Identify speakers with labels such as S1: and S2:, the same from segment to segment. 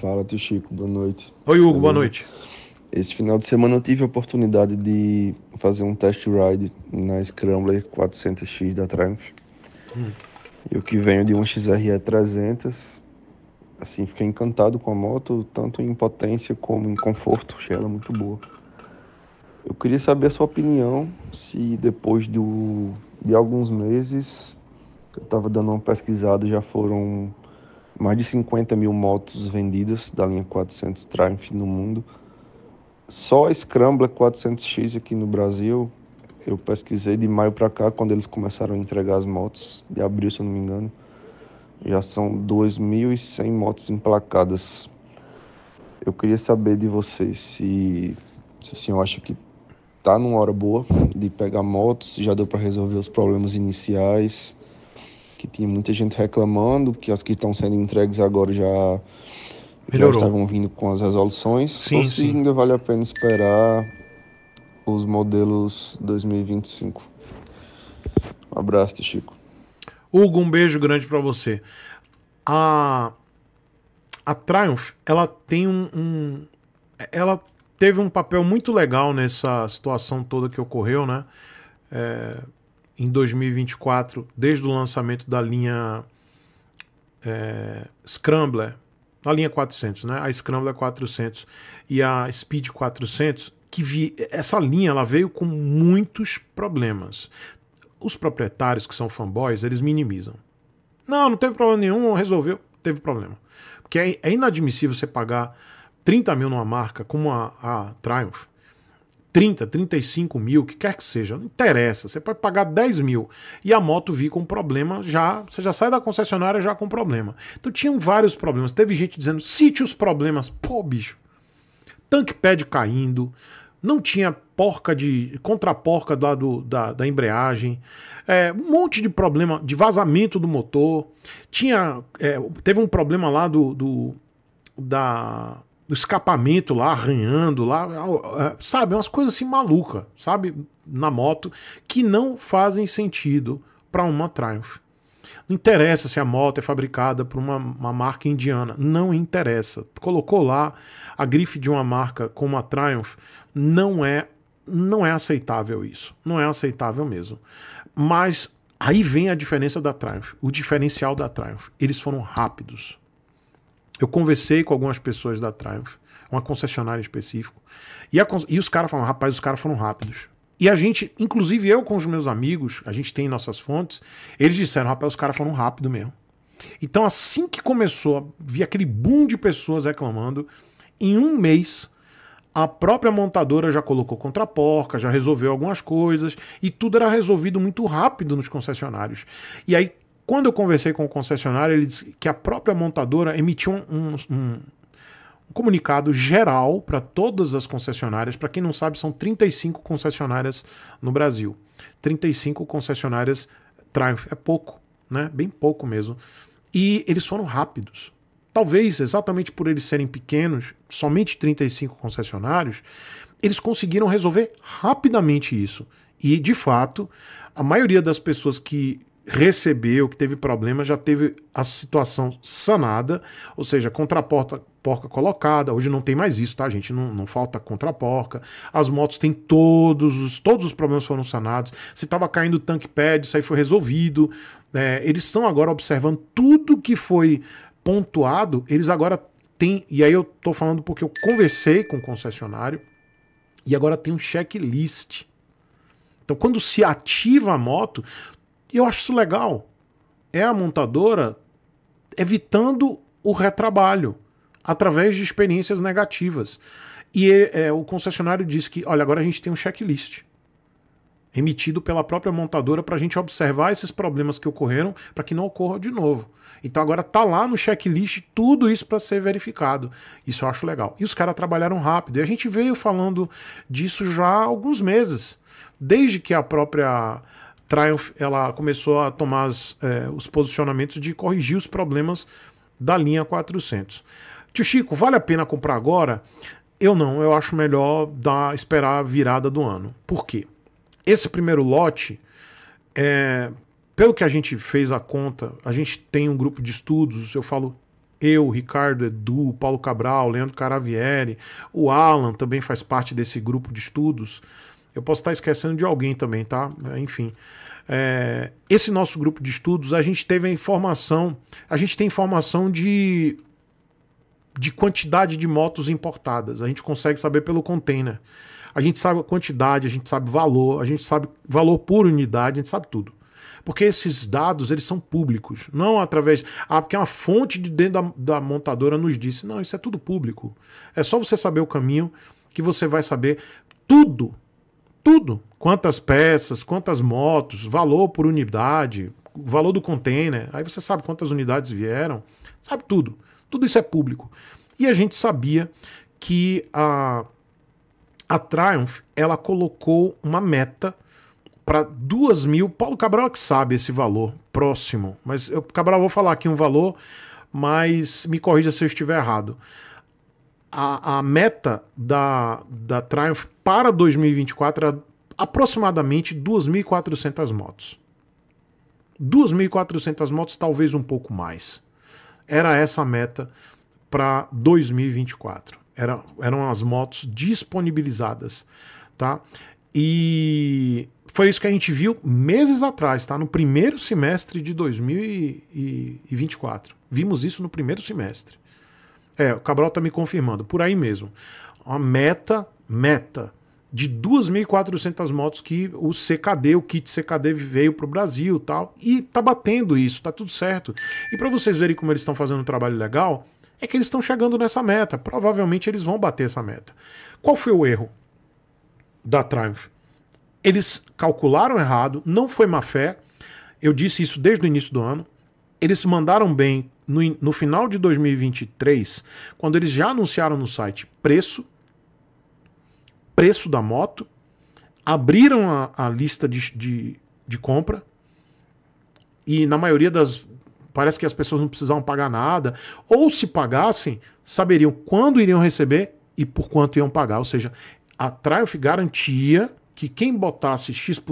S1: Fala, tio Chico, boa noite. Oi, Hugo, Beleza? boa noite. Esse final de semana eu tive a oportunidade de fazer um test ride na Scrambler 400X da Triumph. Hum. Eu que venho de uma XRE 300, assim, fiquei encantado com a moto, tanto em potência como em conforto, achei ela muito boa. Eu queria saber a sua opinião, se depois do, de alguns meses, eu estava dando uma pesquisada, já foram mais de 50 mil motos vendidas da linha 400 Triumph no mundo. Só a Scrambler 400X aqui no Brasil, eu pesquisei de maio para cá, quando eles começaram a entregar as motos, de abril, se eu não me engano, já são 2.100 motos emplacadas. Eu queria saber de vocês se, se o senhor acha que tá numa hora boa de pegar motos, já deu para resolver os problemas iniciais, que tinha muita gente reclamando, que as que estão sendo entregues agora já, já estavam vindo com as resoluções. Sim, ou então, se sim. ainda vale a pena esperar os modelos 2025. Um abraço,
S2: Chico. Hugo, um beijo grande para você. A, a Triumph, ela tem um, um, Ela teve um papel muito legal nessa situação toda que ocorreu, né? É, em 2024, desde o lançamento da linha é, Scrambler, a linha 400, né? A Scrambler 400 e a Speed 400, que vi, essa linha ela veio com muitos problemas. Os proprietários que são fanboys, eles minimizam. Não, não teve problema nenhum, resolveu, teve problema. Porque é, é inadmissível você pagar 30 mil numa marca como a, a Triumph 30, 35 mil, que quer que seja, não interessa. Você pode pagar 10 mil e a moto vir com problema já. Você já sai da concessionária já com problema. Então tinham vários problemas. Teve gente dizendo, cite os problemas. Pô, bicho. Tanque pad caindo, não tinha porca de contraporca lá do, da, da embreagem, é, um monte de problema de vazamento do motor, tinha é, teve um problema lá do, do da escapamento lá, arranhando lá, é, sabe? Umas coisas assim maluca, sabe? Na moto, que não fazem sentido para uma Triumph. Não interessa se a moto é fabricada por uma, uma, marca indiana, não interessa. Colocou lá a grife de uma marca como a Triumph, não é não é aceitável isso, não é aceitável mesmo. Mas aí vem a diferença da Triumph, o diferencial da Triumph. Eles foram rápidos. Eu conversei com algumas pessoas da Triumph, uma concessionária específico, e, a, e os caras falaram, rapaz, os caras foram rápidos. E a gente, inclusive eu com os meus amigos, a gente tem nossas fontes, eles disseram, rapaz, os caras foram rápido mesmo. Então, assim que começou, vi aquele boom de pessoas reclamando, em um mês a própria montadora já colocou contra-porca, já resolveu algumas coisas, e tudo era resolvido muito rápido nos concessionários. E aí quando eu conversei com o concessionário, ele disse que a própria montadora emitiu um, um, um comunicado geral para todas as concessionárias. Para quem não sabe, são 35 concessionárias no Brasil. 35 concessionárias Triumph. É pouco, né? Bem pouco mesmo. E eles foram rápidos. Talvez exatamente por eles serem pequenos, somente 35 concessionários, eles conseguiram resolver rapidamente isso. E, de fato, a maioria das pessoas que recebeu, que teve problema, já teve a situação sanada, ou seja, contraporta porca colocada. Hoje não tem mais isso, tá, gente? Não, não falta contraporca. As motos têm todos os todos os problemas foram sanados. Se estava caindo o tanque pad, isso aí foi resolvido. É, eles estão agora observando tudo que foi pontuado. Eles agora têm, e aí eu tô falando porque eu conversei com o concessionário e agora tem um checklist. Então, quando se ativa a moto, e eu acho isso legal. É a montadora evitando o retrabalho através de experiências negativas. E é, é o concessionário disse que, olha, agora a gente tem um checklist emitido pela própria montadora para a gente observar esses problemas que ocorreram para que não ocorra de novo. Então agora tá lá no checklist tudo isso para ser verificado. Isso eu acho legal. E os caras trabalharam rápido. E a gente veio falando disso já há alguns meses, desde que a própria Triumph ela começou a tomar as, é, os posicionamentos de corrigir os problemas da linha 400. Tio Chico, vale a pena comprar agora? Eu não, eu acho melhor dar, esperar a virada do ano. Por quê? Esse primeiro lote, é, pelo que a gente fez a conta, a gente tem um grupo de estudos, eu falo eu, Ricardo, Edu, Paulo Cabral, Leandro Caravieri, o Alan também faz parte desse grupo de estudos. Eu posso estar esquecendo de alguém também, tá? Enfim. É, esse nosso grupo de estudos, a gente teve a informação, a gente tem informação de, de quantidade de motos importadas. A gente consegue saber pelo container. A gente sabe a quantidade, a gente sabe valor, a gente sabe valor por unidade, a gente sabe tudo. Porque esses dados, eles são públicos. Não através... Ah, porque uma fonte de dentro da, da montadora nos disse. Não, isso é tudo público. É só você saber o caminho que você vai saber tudo tudo. Quantas peças, quantas motos, valor por unidade, valor do container. Aí você sabe quantas unidades vieram, sabe tudo. Tudo isso é público. E a gente sabia que a, a Triumph ela colocou uma meta para 2 mil. Paulo Cabral é que sabe esse valor próximo, mas eu, Cabral, vou falar aqui um valor, mas me corrija se eu estiver errado a, a meta da, da Triumph para 2024 era aproximadamente 2.400 motos. 2.400 motos, talvez um pouco mais. Era essa a meta para 2024. Era, eram as motos disponibilizadas, tá? E foi isso que a gente viu meses atrás, tá? No primeiro semestre de 2024. Vimos isso no primeiro semestre. É, o Cabral está me confirmando, por aí mesmo. Uma meta, meta, de 2.400 motos que o CKD, o kit CKD veio para o Brasil tal. E tá batendo isso, tá tudo certo. E para vocês verem como eles estão fazendo um trabalho legal, é que eles estão chegando nessa meta. Provavelmente eles vão bater essa meta. Qual foi o erro da Triumph? Eles calcularam errado, não foi má fé. Eu disse isso desde o início do ano. Eles mandaram bem no, no final de 2023, quando eles já anunciaram no site preço, preço da moto, abriram a, a lista de, de, de compra e na maioria das, parece que as pessoas não precisavam pagar nada, ou se pagassem, saberiam quando iriam receber e por quanto iam pagar. Ou seja, a Triumph garantia que quem botasse X%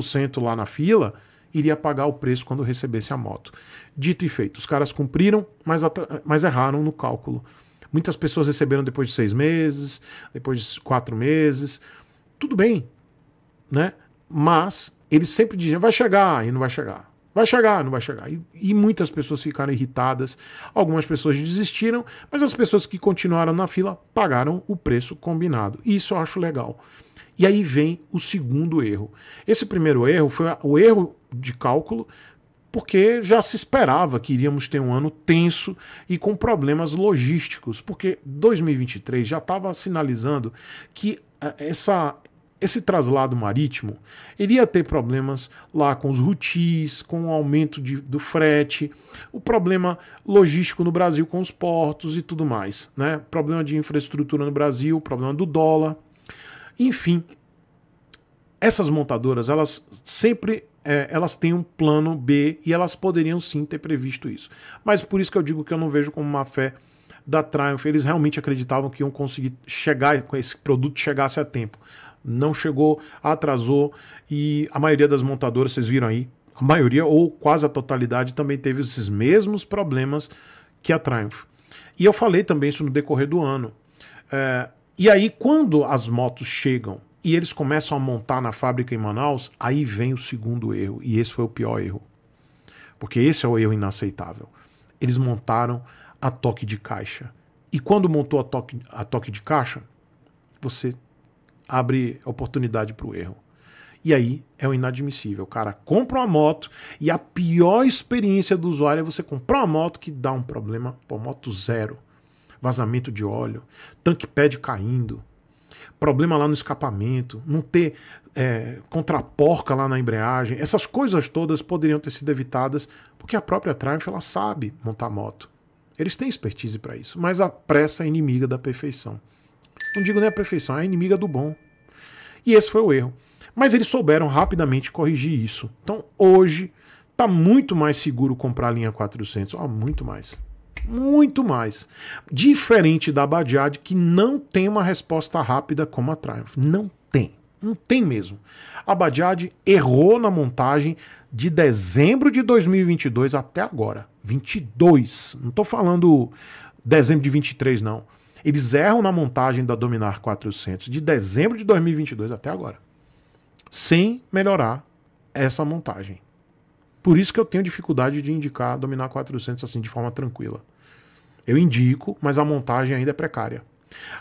S2: lá na fila iria pagar o preço quando recebesse a moto. Dito e feito, os caras cumpriram, mas, mas erraram no cálculo. Muitas pessoas receberam depois de seis meses, depois de quatro meses. Tudo bem, né? Mas eles sempre diziam: vai chegar e não vai chegar. Vai chegar, não vai chegar. E, e, muitas pessoas ficaram irritadas, algumas pessoas desistiram, mas as pessoas que continuaram na fila pagaram o preço combinado. E isso eu acho legal. E aí vem o segundo erro. Esse primeiro erro foi o erro de cálculo, porque já se esperava que iríamos ter um ano tenso e com problemas logísticos, porque 2023 já estava sinalizando que eh, essa, esse traslado marítimo iria ter problemas lá com os rutis, com o aumento de, do frete, o problema logístico no Brasil com os portos e tudo mais, né? Problema de infraestrutura no Brasil, problema do dólar, enfim, essas montadoras, elas sempre é, elas têm um plano B e elas poderiam sim ter previsto isso. Mas por isso que eu digo que eu não vejo como uma fé da Triumph. Eles realmente acreditavam que iam conseguir chegar, com esse produto chegasse a tempo. Não chegou, atrasou e a maioria das montadoras, vocês viram aí, a maioria ou quase a totalidade também teve esses mesmos problemas que a Triumph. E eu falei também isso no decorrer do ano. É, e aí, quando as motos chegam e eles começam a montar na fábrica em Manaus, aí vem o segundo erro, e esse foi o pior erro. Porque esse é o erro inaceitável. Eles montaram a toque de caixa. E quando montou a toque, a toque de caixa, você abre oportunidade para o erro. E aí é o inadmissível. O cara compra uma moto e a pior experiência do usuário é você comprar uma moto que dá um problema, pô, moto zero. Vazamento de óleo, tanque pad caindo, problema lá no escapamento, não ter é, contraporca lá na embreagem. Essas coisas todas poderiam ter sido evitadas porque a própria Triumph ela sabe montar moto. Eles têm expertise para isso, mas a pressa é inimiga da perfeição. Não digo nem a perfeição, é inimiga do bom. E esse foi o erro. Mas eles souberam rapidamente corrigir isso. Então hoje está muito mais seguro comprar a linha 400. Oh, muito mais muito mais. Diferente da Bajaj, que não tem uma resposta rápida como a Triumph. Não tem. Não tem mesmo. A Bajaj errou na montagem de dezembro de 2022 até agora. 22. Não estou falando dezembro de 23, não. Eles erram na montagem da Dominar 400 de dezembro de 2022 até agora. Sem melhorar essa montagem. Por isso que eu tenho dificuldade de indicar Dominar 400 assim de forma tranquila. Eu indico, mas a montagem ainda é precária.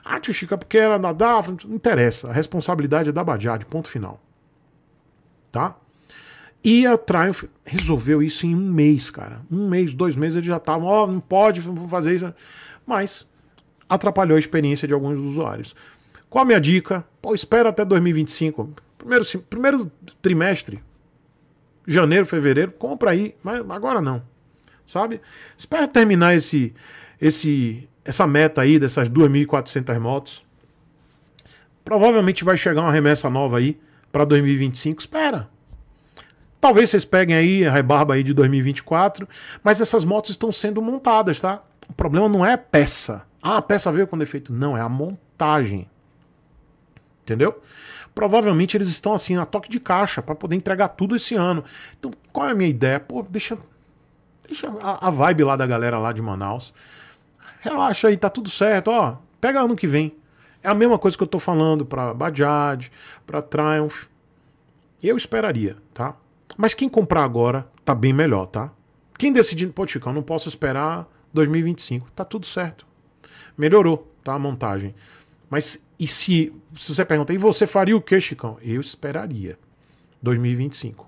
S2: Ah, tio Chica, é porque era da DAF, não interessa. A responsabilidade é da Bajaj, ponto final. Tá? E a Triumph resolveu isso em um mês, cara. Um mês, dois meses eles já estavam, ó, oh, não pode fazer isso. Mas atrapalhou a experiência de alguns usuários. Qual a minha dica? Pô, espera até 2025. Primeiro, primeiro trimestre, janeiro, fevereiro, compra aí, mas agora não. Sabe? Espera terminar esse esse, essa meta aí dessas 2.400 motos. Provavelmente vai chegar uma remessa nova aí para 2025. Espera. Talvez vocês peguem aí a rebarba aí de 2024, mas essas motos estão sendo montadas, tá? O problema não é a peça. Ah, a peça veio com defeito. Não, é a montagem. Entendeu? Provavelmente eles estão assim, na toque de caixa, para poder entregar tudo esse ano. Então, qual é a minha ideia? Pô, deixa, deixa a, a vibe lá da galera lá de Manaus relaxa aí, tá tudo certo, ó, pega ano que vem. É a mesma coisa que eu tô falando para Bajaj, para Triumph. Eu esperaria, tá? Mas quem comprar agora tá bem melhor, tá? Quem decidir, pô, Chico, eu não posso esperar 2025, tá tudo certo. Melhorou, tá? A montagem. Mas e se, se você pergunta, e você faria o que, Chicão? Eu esperaria. 2025.